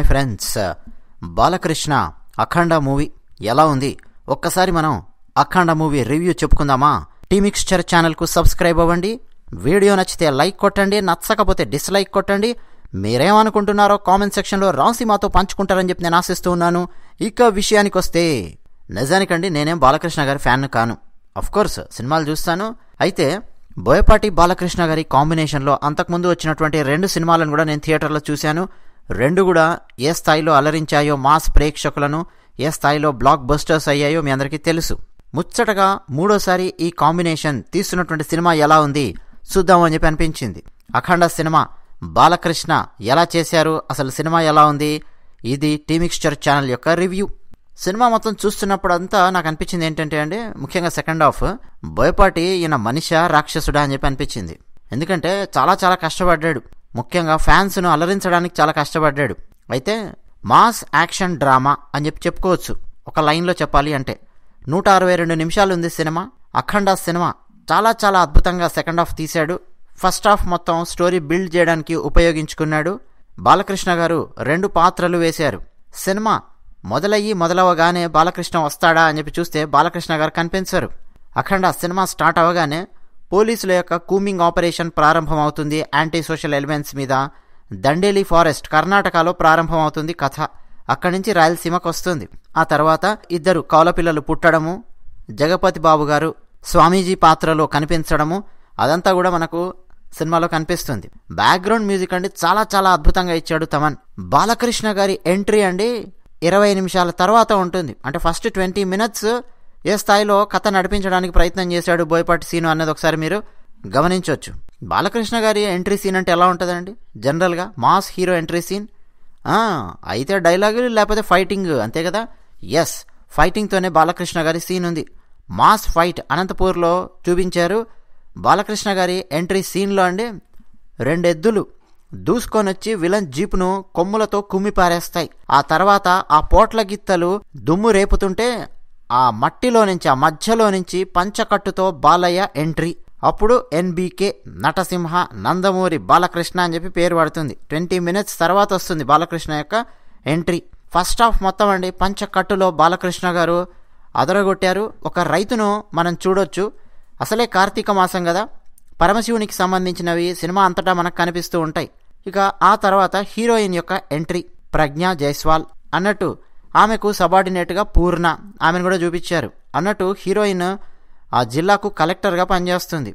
hi friends Balakrishna Akhanda movie ఎలా ఉంది ఒక్కసారి మనం అఖండ మూవీ రివ్యూ చెప్పుకుందామా టీమిక్స్చర్ ఛానల్కు సబ్స్క్రైబ్ అవ్వండి వీడియో నచ్చితే లైక్ కొట్టండి నచ్చకపోతే డిస్లైక్ కొట్టండి మీరేమనుకుంటున్నారో కామెంట్ సెక్షన్లో మాతో పంచుకుంటారని చెప్పి నేను ఆశిస్తూ ఉన్నాను ఇక విషయానికి వస్తే నిజానికండి నేనేం బాలకృష్ణ గారి ఫ్యాన్ కాను కోర్స్ సినిమాలు చూస్తాను అయితే బోయపాటి బాలకృష్ణ గారి కాంబినేషన్లో అంతకుముందు వచ్చినటువంటి రెండు సినిమాలను కూడా నేను థియేటర్లో చూశాను రెండు కూడా ఏ స్థాయిలో అలరించాయో మాస్ ప్రేక్షకులను ఏ స్థాయిలో బ్లాక్ బస్టర్స్ అయ్యాయో మీ అందరికీ తెలుసు ముచ్చటగా మూడోసారి ఈ కాంబినేషన్ తీస్తున్నటువంటి సినిమా ఎలా ఉంది చూద్దాం చెప్పి అనిపించింది అఖండ సినిమా బాలకృష్ణ ఎలా చేశారు అసలు సినిమా ఎలా ఉంది ఇది టీమిక్స్చర్ ఛానల్ యొక్క రివ్యూ సినిమా మొత్తం చూస్తున్నప్పుడు అంతా నాకు అనిపించింది ఏంటంటే అండి ముఖ్యంగా సెకండ్ హాఫ్ బోయపాటి ఈయన మనిష రాక్షసుడా అని చెప్పి అనిపించింది ఎందుకంటే చాలా చాలా కష్టపడ్డాడు ముఖ్యంగా ఫ్యాన్స్ను అలరించడానికి చాలా కష్టపడ్డాడు అయితే మాస్ యాక్షన్ డ్రామా అని చెప్పి చెప్పుకోవచ్చు ఒక లైన్లో చెప్పాలి అంటే నూట అరవై రెండు నిమిషాలు ఉంది సినిమా అఖండ సినిమా చాలా చాలా అద్భుతంగా సెకండ్ హాఫ్ తీశాడు ఫస్ట్ హాఫ్ మొత్తం స్టోరీ బిల్డ్ చేయడానికి ఉపయోగించుకున్నాడు బాలకృష్ణ గారు రెండు పాత్రలు వేశారు సినిమా మొదలయ్యి మొదలవగానే బాలకృష్ణ వస్తాడా అని చెప్పి చూస్తే బాలకృష్ణ గారు కనిపించారు అఖండ సినిమా స్టార్ట్ అవ్వగానే పోలీసుల యొక్క కూమింగ్ ఆపరేషన్ ప్రారంభమవుతుంది యాంటీ సోషల్ ఎలిమెంట్స్ మీద దండేలి ఫారెస్ట్ కర్ణాటకలో ప్రారంభమవుతుంది కథ అక్కడి నుంచి రాయలసీమకు వస్తుంది ఆ తర్వాత ఇద్దరు కౌలపిల్లలు పుట్టడము జగపతి బాబు గారు స్వామీజీ పాత్రలో కనిపించడము అదంతా కూడా మనకు సినిమాలో కనిపిస్తుంది బ్యాక్గ్రౌండ్ మ్యూజిక్ అండి చాలా చాలా అద్భుతంగా ఇచ్చాడు తమన్ బాలకృష్ణ గారి ఎంట్రీ అండి ఇరవై నిమిషాల తర్వాత ఉంటుంది అంటే ఫస్ట్ ట్వంటీ మినిట్స్ ఏ స్థాయిలో కథ నడిపించడానికి ప్రయత్నం చేశాడు బోయపాటి సీను అన్నది ఒకసారి మీరు గమనించవచ్చు బాలకృష్ణ గారి ఎంట్రీ సీన్ అంటే ఎలా ఉంటుందండి జనరల్గా మాస్ హీరో ఎంట్రీ సీన్ అయితే డైలాగులు లేకపోతే ఫైటింగ్ అంతే కదా ఎస్ ఫైటింగ్తోనే బాలకృష్ణ గారి సీన్ ఉంది మాస్ ఫైట్ అనంతపూర్లో చూపించారు బాలకృష్ణ గారి ఎంట్రీ సీన్లో అండి రెండు ఎద్దులు దూసుకొని వచ్చి విలన్ జీప్ను కొమ్ములతో కుమ్మిపారేస్తాయి ఆ తర్వాత ఆ పోట్ల గిత్తలు దుమ్ము రేపుతుంటే ఆ మట్టిలో నుంచి ఆ మధ్యలో నుంచి పంచకట్టుతో బాలయ్య ఎంట్రీ అప్పుడు ఎన్బీకే నటసింహ నందమూరి బాలకృష్ణ అని చెప్పి పేరు పడుతుంది ట్వంటీ మినిట్స్ తర్వాత వస్తుంది బాలకృష్ణ యొక్క ఎంట్రీ ఫస్ట్ హాఫ్ మొత్తం అండి పంచకట్టులో బాలకృష్ణ గారు అదరగొట్టారు ఒక రైతును మనం చూడొచ్చు అసలే కార్తీక మాసం కదా పరమశివునికి సంబంధించినవి సినిమా అంతటా మనకు కనిపిస్తూ ఉంటాయి ఇక ఆ తర్వాత హీరోయిన్ యొక్క ఎంట్రీ ప్రజ్ఞ జైస్వాల్ అన్నట్టు ఆమెకు సబార్డినేట్గా పూర్ణ ఆమెను కూడా చూపించారు అన్నట్టు హీరోయిన్ ఆ జిల్లాకు కలెక్టర్గా పనిచేస్తుంది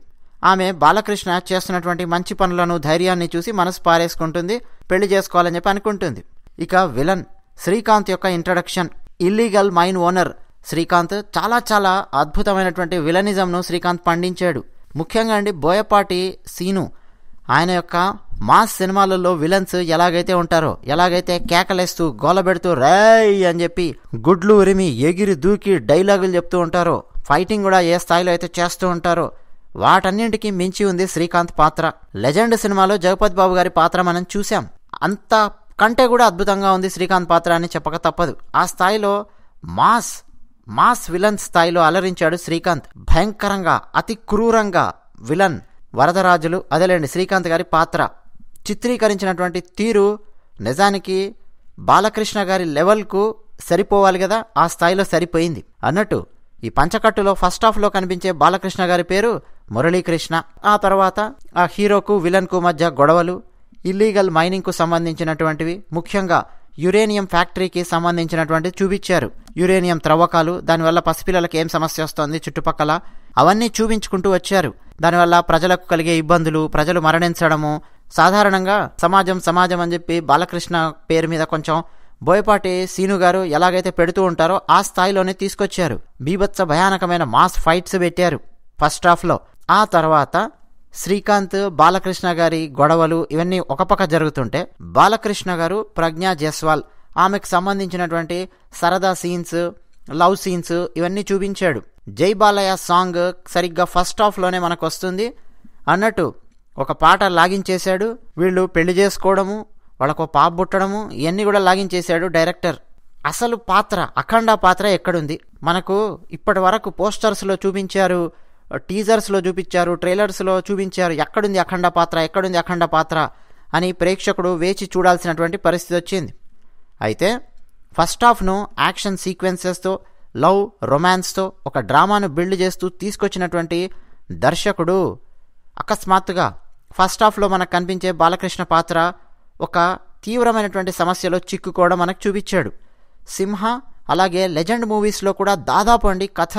ఆమె బాలకృష్ణ చేస్తున్నటువంటి మంచి పనులను ధైర్యాన్ని చూసి మనసు పారేసుకుంటుంది పెళ్లి చేసుకోవాలని చెప్పి అనుకుంటుంది ఇక విలన్ శ్రీకాంత్ యొక్క introduction illegal mine owner Srikanth చాలా చాలా అద్భుతమైనటువంటి విలనిజంను శ్రీకాంత్ పండించాడు ముఖ్యంగా అండి బోయపాటి సీను ఆయన యొక్క మాస్ సినిమాలలో విలన్స్ ఎలాగైతే ఉంటారో ఎలాగైతే కేకలేస్తూ గోలబెడుతూ రాయ్ అని చెప్పి గుడ్లు ఉరిమి ఎగిరి దూకి డైలాగులు చెప్తూ ఉంటారో ఫైటింగ్ కూడా ఏ స్థాయిలో అయితే చేస్తూ ఉంటారో వాటన్నింటికి మించి ఉంది శ్రీకాంత్ పాత్ర లెజెండ్ సినిమాలో జగపతి బాబు గారి పాత్ర మనం చూసాం అంత కంటే కూడా అద్భుతంగా ఉంది శ్రీకాంత్ పాత్ర అని చెప్పక తప్పదు ఆ స్థాయిలో మాస్ మాస్ విలన్ స్థాయిలో అలరించాడు శ్రీకాంత్ భయంకరంగా అతి క్రూరంగా విలన్ వరదరాజులు అదేలేండి శ్రీకాంత్ గారి పాత్ర చిత్రీకరించినటువంటి తీరు నిజానికి బాలకృష్ణ గారి లెవెల్కు సరిపోవాలి కదా ఆ స్థాయిలో సరిపోయింది అన్నట్టు ఈ పంచకట్టులో ఫస్ట్ హాఫ్లో కనిపించే బాలకృష్ణ గారి పేరు మురళీకృష్ణ ఆ తర్వాత ఆ హీరోకు విలన్కు మధ్య గొడవలు ఇల్లీగల్ మైనింగ్కు సంబంధించినటువంటివి ముఖ్యంగా యురేనియం ఫ్యాక్టరీకి సంబంధించినటువంటి చూపించారు యురేనియం త్రవ్వకాలు దానివల్ల పసిపిల్లలకు ఏం సమస్య వస్తుంది చుట్టుపక్కల అవన్నీ చూపించుకుంటూ వచ్చారు దానివల్ల ప్రజలకు కలిగే ఇబ్బందులు ప్రజలు మరణించడము సాధారణంగా సమాజం సమాజం అని చెప్పి బాలకృష్ణ పేరు మీద కొంచెం బోయపాటి సీను గారు ఎలాగైతే పెడుతూ ఉంటారో ఆ స్థాయిలోనే తీసుకొచ్చారు బీభత్స భయానకమైన మాస్ ఫైట్స్ పెట్టారు ఫస్ట్ హాఫ్లో ఆ తర్వాత శ్రీకాంత్ బాలకృష్ణ గారి గొడవలు ఇవన్నీ ఒక పక్క జరుగుతుంటే బాలకృష్ణ గారు ప్రజ్ఞా జస్వాల్ ఆమెకు సంబంధించినటువంటి సరదా సీన్స్ లవ్ సీన్స్ ఇవన్నీ చూపించాడు జై బాలయ్య సాంగ్ సరిగ్గా ఫస్ట్ హాఫ్లోనే మనకు వస్తుంది అన్నట్టు ఒక పాట లాగించేశాడు వీళ్ళు పెళ్లి చేసుకోవడము వాళ్ళకు పాప పుట్టడము ఇవన్నీ కూడా లాగించేశాడు డైరెక్టర్ అసలు పాత్ర అఖండ పాత్ర ఎక్కడుంది మనకు ఇప్పటి వరకు పోస్టర్స్లో చూపించారు టీజర్స్లో చూపించారు ట్రైలర్స్లో చూపించారు ఎక్కడుంది అఖండ పాత్ర ఎక్కడుంది అఖండ పాత్ర అని ప్రేక్షకుడు వేచి చూడాల్సినటువంటి పరిస్థితి వచ్చింది అయితే ఫస్ట్ హాఫ్ను యాక్షన్ సీక్వెన్సెస్తో లవ్ రొమాన్స్తో ఒక డ్రామాను బిల్డ్ చేస్తూ తీసుకొచ్చినటువంటి దర్శకుడు అకస్మాత్తుగా ఫస్ట్ హాఫ్లో మనకు కనిపించే బాలకృష్ణ పాత్ర ఒక తీవ్రమైనటువంటి సమస్యలో చిక్కుకోవడం మనకు చూపించాడు సింహ అలాగే లెజెండ్ మూవీస్లో కూడా దాదాపు అండి కథ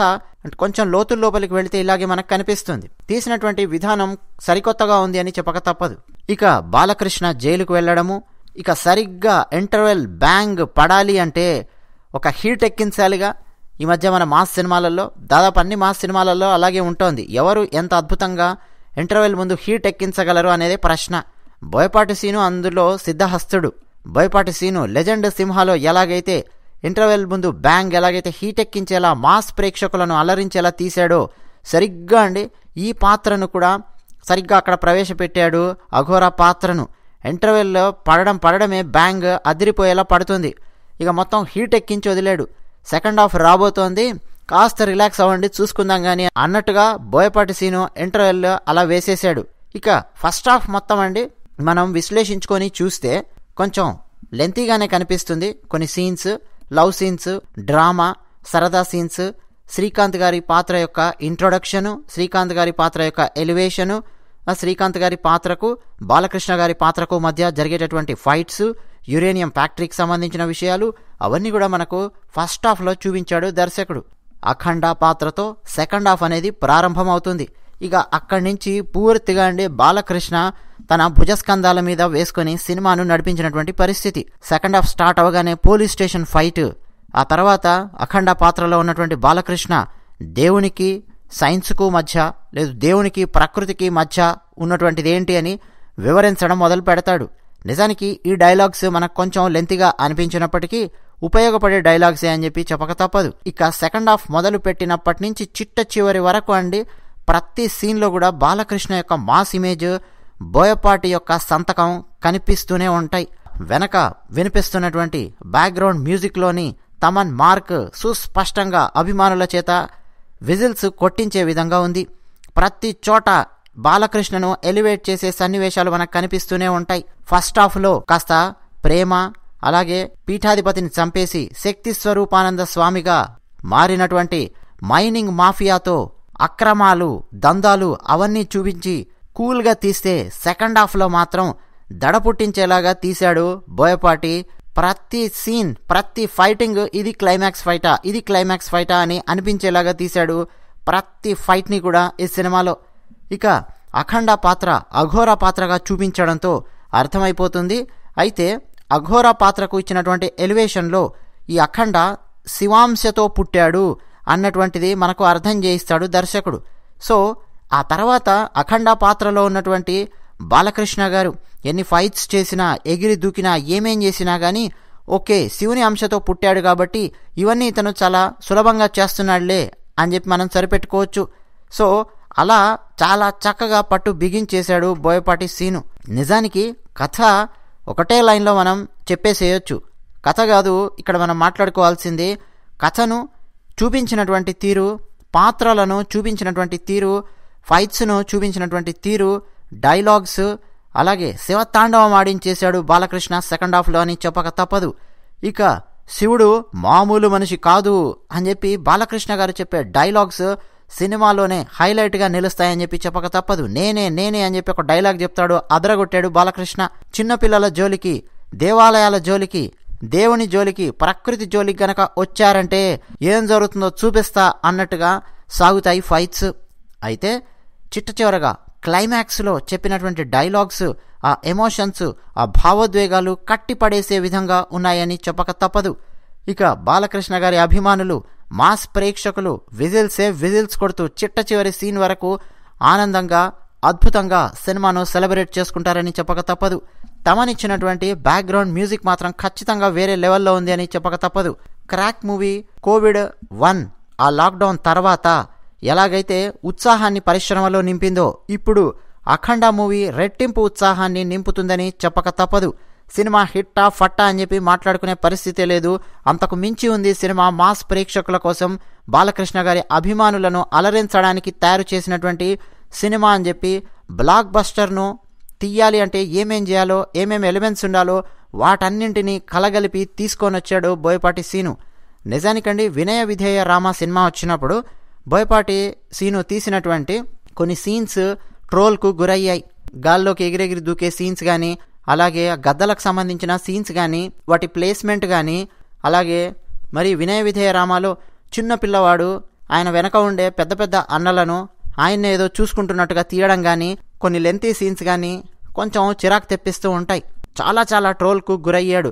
కొంచెం లోతుల లోపలికి వెళితే ఇలాగే మనకు కనిపిస్తుంది తీసినటువంటి విధానం సరికొత్తగా ఉంది అని చెప్పక తప్పదు ఇక బాలకృష్ణ జైలుకు వెళ్ళడము ఇక సరిగ్గా ఇంటర్వెల్ బ్యాంగ్ పడాలి అంటే ఒక హీట్ ఎక్కించాలిగా ఈ మధ్య మన మాస్ సినిమాలలో దాదాపు అన్ని మాస్ సినిమాలలో అలాగే ఉంటుంది ఎవరు ఎంత అద్భుతంగా ఇంటర్వెల్ ముందు హీట్ ఎక్కించగలరు అనేది ప్రశ్న బోయపాటి సీను అందులో సిద్ధహస్తుడు బోయపాటి సీను లెజెండ్ సింహాలో ఎలాగైతే ఇంటర్వెల్ ముందు బ్యాంగ్ ఎలాగైతే హీట్ ఎక్కించేలా మాస్ ప్రేక్షకులను అలరించేలా తీశాడో సరిగ్గా అండి ఈ పాత్రను కూడా సరిగ్గా అక్కడ ప్రవేశపెట్టాడు అఘోరా పాత్రను ఇంటర్వెల్లో పడడం పడడమే బ్యాంగ్ అదిరిపోయేలా పడుతుంది ఇక మొత్తం హీట్ ఎక్కించి వదిలాడు సెకండ్ హాఫ్ రాబోతోంది కాస్త రిలాక్స్ అవ్వండి చూసుకుందాం కానీ అన్నట్టుగా బోయపాటి సీను ఇంటర్వెల్లో అలా వేసేశాడు ఇక ఫస్ట్ హాఫ్ మొత్తం అండి మనం విశ్లేషించుకొని చూస్తే కొంచెం లెంతీగానే కనిపిస్తుంది కొన్ని సీన్స్ లవ్ సీన్స్ డ్రామా సరదా సీన్స్ శ్రీకాంత్ గారి పాత్ర యొక్క ఇంట్రొడక్షను శ్రీకాంత్ గారి పాత్ర యొక్క ఎలివేషను శ్రీకాంత్ గారి పాత్రకు బాలకృష్ణ గారి పాత్రకు మధ్య జరిగేటటువంటి ఫైట్స్ యురేనియం ఫ్యాక్టరీకి సంబంధించిన విషయాలు అవన్నీ కూడా మనకు ఫస్ట్ హాఫ్లో చూపించాడు దర్శకుడు అఖండ పాత్రతో సెకండ్ హాఫ్ అనేది ప్రారంభమవుతుంది ఇక అక్కడి నుంచి పూర్తిగా అండి బాలకృష్ణ తన భుజస్కంధాల మీద వేసుకొని సినిమాను నడిపించినటువంటి పరిస్థితి సెకండ్ హాఫ్ స్టార్ట్ అవగానే పోలీస్ స్టేషన్ ఫైట్ ఆ తర్వాత అఖండ పాత్రలో ఉన్నటువంటి బాలకృష్ణ దేవునికి సైన్స్కు మధ్య లేదు దేవునికి ప్రకృతికి మధ్య ఉన్నటువంటిది ఏంటి అని వివరించడం మొదలు పెడతాడు నిజానికి ఈ డైలాగ్స్ మనకు కొంచెం లెంతిగా అనిపించినప్పటికీ ఉపయోగపడే డైలాగ్సే అని చెప్పి చెప్పక తప్పదు ఇక సెకండ్ హాఫ్ మొదలు పెట్టినప్పటి నుంచి చిట్ట చివరి వరకు అండి ప్రతి సీన్లో కూడా బాలకృష్ణ యొక్క మాస్ ఇమేజ్ బోయపాటి యొక్క సంతకం కనిపిస్తూనే ఉంటాయి వెనక వినిపిస్తున్నటువంటి బ్యాక్గ్రౌండ్ మ్యూజిక్లోని తమన్ మార్క్ సుస్పష్టంగా అభిమానుల చేత విజిల్స్ కొట్టించే విధంగా ఉంది ప్రతి చోట బాలకృష్ణను ఎలివేట్ చేసే సన్నివేశాలు మనకు కనిపిస్తూనే ఉంటాయి ఫస్ట్ హాఫ్లో కాస్త ప్రేమ అలాగే పీఠాధిపతిని చంపేసి శక్తి స్వరూపానంద స్వామిగా మారినటువంటి మైనింగ్ మాఫియాతో అక్రమాలు దందాలు అవన్నీ చూపించి కూల్గా తీస్తే సెకండ్ హాఫ్లో మాత్రం దడ పుట్టించేలాగా తీశాడు బోయపాటి ప్రతి సీన్ ప్రతి ఫైటింగ్ ఇది క్లైమాక్స్ ఫైటా ఇది క్లైమాక్స్ ఫైటా అని అనిపించేలాగా తీశాడు ప్రతి ఫైట్ని కూడా ఈ సినిమాలో ఇక అఖండ పాత్ర అఘోర పాత్రగా చూపించడంతో అర్థమైపోతుంది అయితే అఘోర పాత్రకు ఇచ్చినటువంటి ఎలివేషన్లో ఈ అఖండ శివాంశతో పుట్టాడు అన్నటువంటిది మనకు అర్థం చేయిస్తాడు దర్శకుడు సో ఆ తర్వాత అఖండ పాత్రలో ఉన్నటువంటి బాలకృష్ణ గారు ఎన్ని ఫైట్స్ చేసినా ఎగిరి దూకినా ఏమేం చేసినా కానీ ఓకే శివుని అంశతో పుట్టాడు కాబట్టి ఇవన్నీ ఇతను చాలా సులభంగా చేస్తున్నాడులే అని చెప్పి మనం సరిపెట్టుకోవచ్చు సో అలా చాలా చక్కగా పట్టు బిగించేశాడు బోయపాటి సీను నిజానికి కథ ఒకటే లైన్లో మనం చెప్పేసేయచ్చు కథ కాదు ఇక్కడ మనం మాట్లాడుకోవాల్సింది కథను చూపించినటువంటి తీరు పాత్రలను చూపించినటువంటి తీరు ఫైట్స్ను చూపించినటువంటి తీరు డైలాగ్స్ అలాగే శివతాండవం ఆడించేశాడు బాలకృష్ణ సెకండ్ హాఫ్లో అని చెప్పక తప్పదు ఇక శివుడు మామూలు మనిషి కాదు అని చెప్పి బాలకృష్ణ గారు చెప్పే డైలాగ్స్ సినిమాలోనే హైలైట్గా నిలుస్తాయని చెప్పి చెప్పక తప్పదు నేనే నేనే అని చెప్పి ఒక డైలాగ్ చెప్తాడు అదరగొట్టాడు బాలకృష్ణ చిన్నపిల్లల జోలికి దేవాలయాల జోలికి దేవుని జోలికి ప్రకృతి జోలికి గనక వచ్చారంటే ఏం జరుగుతుందో చూపిస్తా అన్నట్టుగా సాగుతాయి ఫైట్స్ అయితే చిట్ట చివరగా క్లైమాక్స్లో చెప్పినటువంటి డైలాగ్స్ ఆ ఎమోషన్స్ ఆ భావోద్వేగాలు కట్టిపడేసే విధంగా ఉన్నాయని చెప్పక తప్పదు ఇక బాలకృష్ణ గారి అభిమానులు మాస్ ప్రేక్షకులు విజిల్సే విజిల్స్ కొడుతూ చిట్ట చివరి సీన్ వరకు ఆనందంగా అద్భుతంగా సినిమాను సెలబ్రేట్ చేసుకుంటారని చెప్పక తప్పదు తమనిచ్చినటువంటి బ్యాక్గ్రౌండ్ మ్యూజిక్ మాత్రం ఖచ్చితంగా వేరే లెవెల్లో ఉంది అని చెప్పక తప్పదు క్రాక్ మూవీ కోవిడ్ వన్ ఆ లాక్డౌన్ తర్వాత ఎలాగైతే ఉత్సాహాన్ని పరిశ్రమలో నింపిందో ఇప్పుడు అఖండ మూవీ రెట్టింపు ఉత్సాహాన్ని నింపుతుందని చెప్పక తప్పదు సినిమా హిట్టా ఫట్టా అని చెప్పి మాట్లాడుకునే పరిస్థితి లేదు అంతకు మించి ఉంది సినిమా మాస్ ప్రేక్షకుల కోసం బాలకృష్ణ గారి అభిమానులను అలరించడానికి తయారు చేసినటువంటి సినిమా అని చెప్పి బ్లాక్ బస్టర్ను తీయాలి అంటే ఏమేం చేయాలో ఏమేం ఎలిమెంట్స్ ఉండాలో వాటన్నింటినీ కలగలిపి తీసుకొని వచ్చాడు బోయపాటి సీను నిజానికండి వినయ విధేయ రామ సినిమా వచ్చినప్పుడు బోయపాటి సీను తీసినటువంటి కొన్ని సీన్స్ ట్రోల్కు గురయ్యాయి గాల్లోకి ఎగిరెగిరి దూకే సీన్స్ కానీ అలాగే ఆ గద్దలకు సంబంధించిన సీన్స్ కానీ వాటి ప్లేస్మెంట్ కానీ అలాగే మరి వినయ విధేయ రామాలు చిన్న పిల్లవాడు ఆయన వెనక ఉండే పెద్ద పెద్ద అన్నలను ఆయన ఏదో చూసుకుంటున్నట్టుగా తీయడం కానీ కొన్ని లెంతీ సీన్స్ కానీ కొంచెం చిరాకు తెప్పిస్తూ ఉంటాయి చాలా చాలా ట్రోల్కు గురయ్యాడు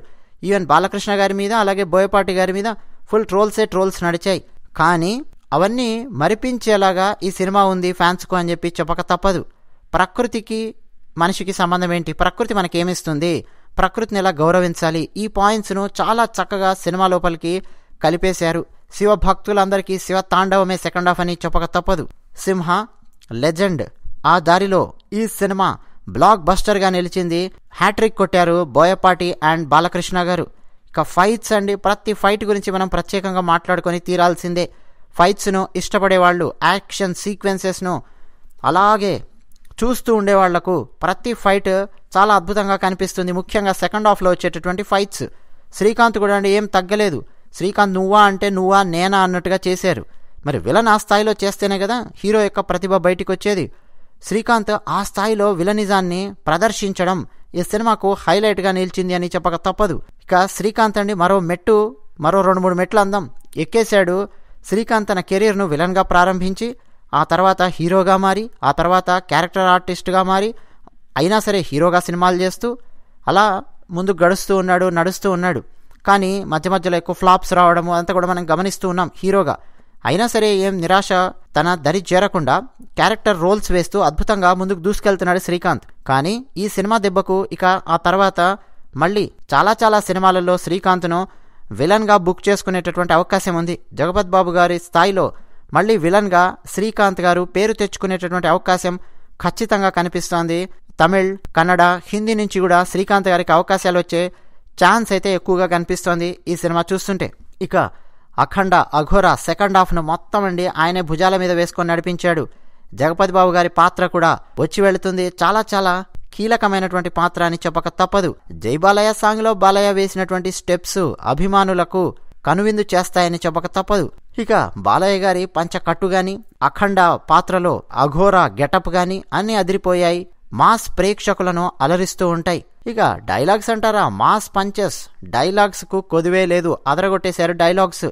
ఈవెన్ బాలకృష్ణ గారి మీద అలాగే బోయపాటి గారి మీద ఫుల్ ట్రోల్సే ట్రోల్స్ నడిచాయి కానీ అవన్నీ మరిపించేలాగా ఈ సినిమా ఉంది ఫ్యాన్స్కు అని చెప్పి చెప్పక తప్పదు ప్రకృతికి మనిషికి సంబంధం ఏంటి ప్రకృతి మనకేమిస్తుంది ప్రకృతిని ఎలా గౌరవించాలి ఈ పాయింట్స్ను చాలా చక్కగా సినిమా లోపలికి కలిపేశారు శివ భక్తులందరికీ శివ తాండవమే సెకండ్ హాఫ్ అని చెప్పక తప్పదు సింహ లెజెండ్ ఆ దారిలో ఈ సినిమా బ్లాక్ బస్టర్గా నిలిచింది హ్యాట్రిక్ కొట్టారు బోయపాటి అండ్ బాలకృష్ణ గారు ఇక ఫైట్స్ అండి ప్రతి ఫైట్ గురించి మనం ప్రత్యేకంగా మాట్లాడుకొని తీరాల్సిందే ఫైట్స్ను ఇష్టపడేవాళ్ళు యాక్షన్ సీక్వెన్సెస్ను అలాగే చూస్తూ ఉండే వాళ్లకు ప్రతి ఫైట్ చాలా అద్భుతంగా కనిపిస్తుంది ముఖ్యంగా సెకండ్ హాఫ్లో వచ్చేటటువంటి ఫైట్స్ శ్రీకాంత్ కూడా అంటే ఏం తగ్గలేదు శ్రీకాంత్ నువ్వా అంటే నువ్వా నేనా అన్నట్టుగా చేశారు మరి విలన్ ఆ స్థాయిలో చేస్తేనే కదా హీరో యొక్క ప్రతిభ బయటికి వచ్చేది శ్రీకాంత్ ఆ స్థాయిలో విలనిజాన్ని ప్రదర్శించడం ఈ సినిమాకు హైలైట్గా నిలిచింది అని చెప్పక తప్పదు ఇక శ్రీకాంత్ అండి మరో మెట్టు మరో రెండు మూడు మెట్లు అందం ఎక్కేశాడు శ్రీకాంత్ తన కెరీర్ను విలన్గా ప్రారంభించి ఆ తర్వాత హీరోగా మారి ఆ తర్వాత క్యారెక్టర్ ఆర్టిస్ట్గా మారి అయినా సరే హీరోగా సినిమాలు చేస్తూ అలా ముందుకు గడుస్తూ ఉన్నాడు నడుస్తూ ఉన్నాడు కానీ మధ్య మధ్యలో ఎక్కువ ఫ్లాప్స్ రావడము అంతా కూడా మనం గమనిస్తూ ఉన్నాం హీరోగా అయినా సరే ఏం నిరాశ తన దరి చేరకుండా క్యారెక్టర్ రోల్స్ వేస్తూ అద్భుతంగా ముందుకు దూసుకెళ్తున్నాడు శ్రీకాంత్ కానీ ఈ సినిమా దెబ్బకు ఇక ఆ తర్వాత మళ్ళీ చాలా చాలా సినిమాలలో శ్రీకాంత్ను విలన్గా బుక్ చేసుకునేటటువంటి అవకాశం ఉంది జగపత్ బాబు గారి స్థాయిలో మళ్ళీ విలన్గా శ్రీకాంత్ గారు పేరు తెచ్చుకునేటటువంటి అవకాశం ఖచ్చితంగా కనిపిస్తోంది తమిళ్ కన్నడ హిందీ నుంచి కూడా శ్రీకాంత్ గారికి అవకాశాలు వచ్చే ఛాన్స్ అయితే ఎక్కువగా కనిపిస్తోంది ఈ సినిమా చూస్తుంటే ఇక అఖండ అఘోర సెకండ్ హాఫ్ను మొత్తం అండి ఆయనే భుజాల మీద వేసుకొని నడిపించాడు జగపతి బాబు గారి పాత్ర కూడా వచ్చి వెళుతుంది చాలా చాలా కీలకమైనటువంటి పాత్ర అని చెప్పక తప్పదు జై బాలయ్య సాంగ్లో బాలయ్య వేసినటువంటి స్టెప్స్ అభిమానులకు కనువిందు చేస్తాయని చెప్పక తప్పదు ఇక బాలయ్య గారి పంచకట్టు గాని అఖండ పాత్రలో అఘోర గెటప్ గాని అన్నీ అదిరిపోయాయి మాస్ ప్రేక్షకులను అలరిస్తూ ఉంటాయి ఇక డైలాగ్స్ అంటారా మాస్ పంచెస్ డైలాగ్స్కు కొదివే లేదు అదరగొట్టేశారు డైలాగ్స్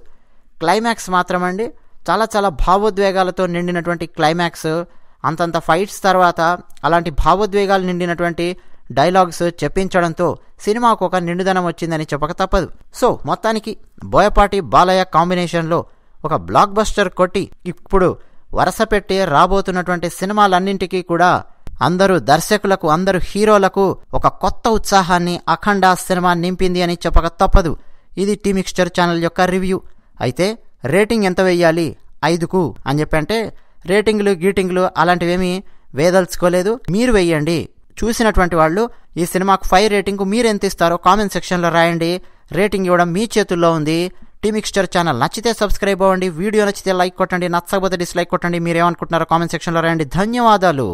క్లైమాక్స్ మాత్రమండి చాలా చాలా భావోద్వేగాలతో నిండినటువంటి క్లైమాక్స్ అంతంత ఫైట్స్ తర్వాత అలాంటి భావోద్వేగాలు నిండినటువంటి డైలాగ్స్ చెప్పించడంతో సినిమాకు ఒక నిండుదనం వచ్చిందని చెప్పక తప్పదు సో మొత్తానికి బోయపాటి బాలయ్య కాంబినేషన్లో ఒక బ్లాక్ బస్టర్ కొట్టి ఇప్పుడు వరస రాబోతున్నటువంటి సినిమాలన్నింటికీ కూడా అందరూ దర్శకులకు అందరూ హీరోలకు ఒక కొత్త ఉత్సాహాన్ని అఖండ సినిమా నింపింది అని చెప్పక తప్పదు ఇది టీమిక్స్చర్ ఛానల్ యొక్క రివ్యూ అయితే రేటింగ్ ఎంత వేయాలి ఐదుకు అని చెప్పంటే రేటింగ్లు గీటింగ్లు అలాంటివేమీ వేదల్చుకోలేదు మీరు వేయండి చూసినటువంటి వాళ్ళు ఈ సినిమాకు ఫైవ్ రేటింగ్కు మీరు ఎంత ఇస్తారో కామెంట్ సెక్షన్లో రాయండి రేటింగ్ ఇవ్వడం మీ చేతుల్లో ఉంది టీ మిక్స్చర్ ఛానల్ నచ్చితే సబ్స్క్రైబ్ అవ్వండి వీడియో నచ్చితే లైక్ కొట్టండి నచ్చకపోతే డిస్లైక్ కొట్టండి మీరు ఏమనుకుంటున్నారో కామెంట్ సెక్షన్లో రండి ధన్యవాదాలు